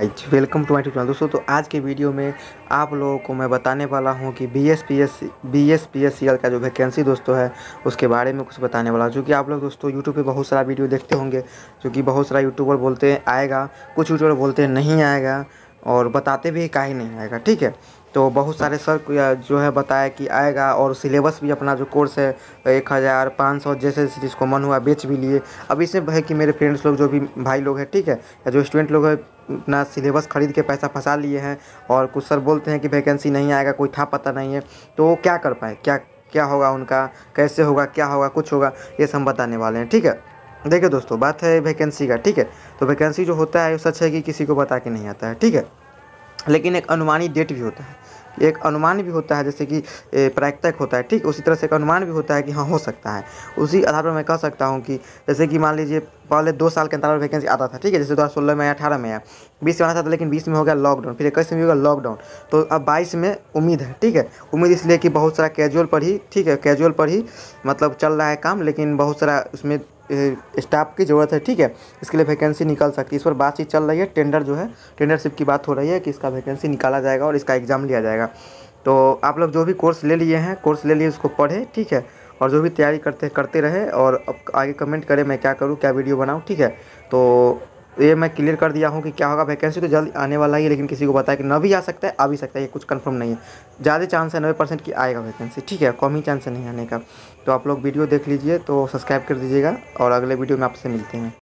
welcome to my channel दोस्तों तो आज के वीडियो में आप लोगों को मैं बताने वाला हूं कि B S P S B S P S C L का जो वैकेंसी दोस्तों है उसके बारे में कुछ बताने वाला हूं क्योंकि आप लोग दोस्तों यूट्यूब पे बहुत सारा वीडियो देखते होंगे जो कि बहुत सारा यूट्यूबर बोलते हैं आएगा कुछ यूट्यूबर बोलते हैं नहीं आएगा और बताते भी का नहीं आएगा ठीक है तो बहुत सारे सर जो है बताया कि आएगा और सिलेबस भी अपना जो कोर्स है एक हज़ार पाँच सौ जैसे जैसे जिसको मन हुआ बेच भी लिए अब इसमें है कि मेरे फ्रेंड्स लोग जो भी भाई लोग हैं ठीक है या जो स्टूडेंट लोग हैं अपना सिलेबस खरीद के पैसा फंसा लिए हैं और कुछ सर बोलते हैं कि वैकेंसी नहीं आएगा कोई था पता नहीं है तो वो क्या कर पाए क्या क्या होगा उनका कैसे होगा क्या होगा कुछ होगा ये सब बताने वाले हैं ठीक है देखिए दोस्तों बात है वैकेंसी का ठीक है तो वैकेंसी जो होता है वो सच है कि किसी को बता के नहीं आता है ठीक है लेकिन एक अनुमानी डेट भी होता है एक अनुमान भी होता है जैसे कि प्रायिकता होता है ठीक उसी तरह से एक अनुमान भी होता है कि हाँ हो सकता है उसी आधार पर मैं कह सकता हूँ कि जैसे कि मान लीजिए पहले दो साल के अंतराल पर वैकेंसी आता था ठीक है जैसे दो हज़ार सोलह में आया अठारह में आया बीस में आना था, था लेकिन बीस में हो गया लॉकडाउन फिर इक्कीस में होगा लॉकडाउन तो अब बाईस में उम्मीद है ठीक है उम्मीद इसलिए कि बहुत सारा कैजुअल पर ही ठीक है कैजुअल पर ही मतलब चल रहा है काम लेकिन बहुत सारा उसमें स्टाफ की ज़रूरत है ठीक है इसके लिए वैकेंसी निकल सकती है इस पर बातचीत चल रही है टेंडर जो है टेंडरशिप की बात हो रही है कि इसका वैकेंसी निकाला जाएगा और इसका एग्ज़ाम लिया जाएगा तो आप लोग जो भी कोर्स ले लिए हैं कोर्स ले लिए उसको पढ़े ठीक है और जो भी तैयारी करते करते रहे और आगे कमेंट करें मैं क्या करूँ क्या वीडियो बनाऊँ ठीक है तो तो ये मैं क्लियर कर दिया हूँ कि क्या होगा वैकेंसी तो जल्द आने वाला ही है लेकिन किसी को बताया कि न भी आ सकता है आ भी सकता है ये कुछ कंफर्म नहीं है ज़्यादा चांस है नब्बे परसेंट की आएगा वैकेंसी ठीक है कम ही चांस है नहीं आने का तो आप लोग वीडियो देख लीजिए तो सब्सक्राइब कर दीजिएगा और अगले वीडियो में आपसे मिलते हैं